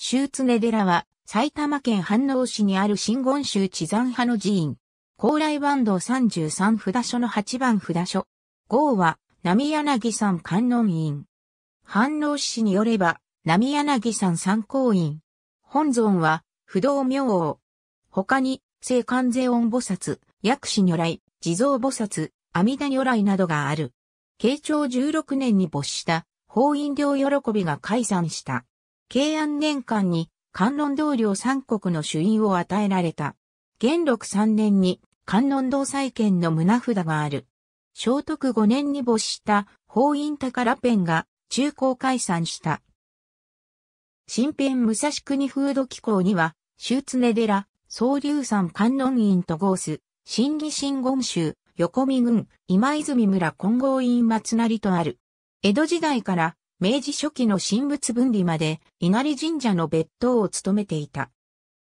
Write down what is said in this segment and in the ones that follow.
州常寺は埼玉県飯能市にある真言宗地山派の寺院。高麗番道33札所の8番札所。号は波柳山観音院。飯能市によれば波柳山参考院。本尊は不動明王。他に聖観世音菩薩、薬師如来、地蔵菩薩、阿弥陀如来などがある。慶長16年に没した法院領喜びが解散した。慶安年間に観音同僚三国の主因を与えられた。元禄三年に観音同再建の胸札がある。聖徳五年に没した法院宝ペンが中高解散した。新編武蔵国風土機構には、周常寺、総流山観音院と合す、新義新言宗、横見郡、今泉村金剛院松成とある。江戸時代から明治初期の神仏分離まで稲荷神社の別当を務めていた。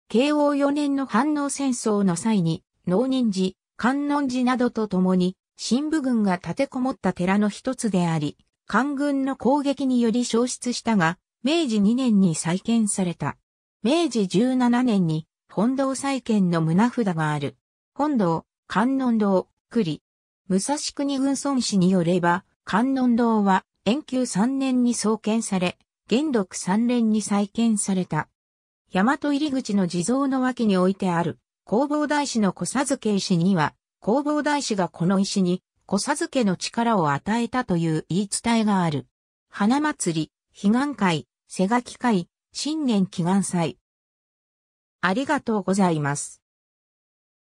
慶応4年の反応戦争の際に、農人寺、観音寺などと共に、神武軍が立てこもった寺の一つであり、官軍の攻撃により消失したが、明治2年に再建された。明治17年に本堂再建の胸札がある。本堂、観音堂、栗。武蔵国軍村市によれば、観音堂は延久3年に創建され、元禄3年に再建された。大和入口の地蔵の脇に置いてある、工房大師の小授け石には、工房大師がこの石に、小授けの力を与えたという言い伝えがある。花祭り、悲願会、瀬垣会、新年祈願祭。ありがとうございます。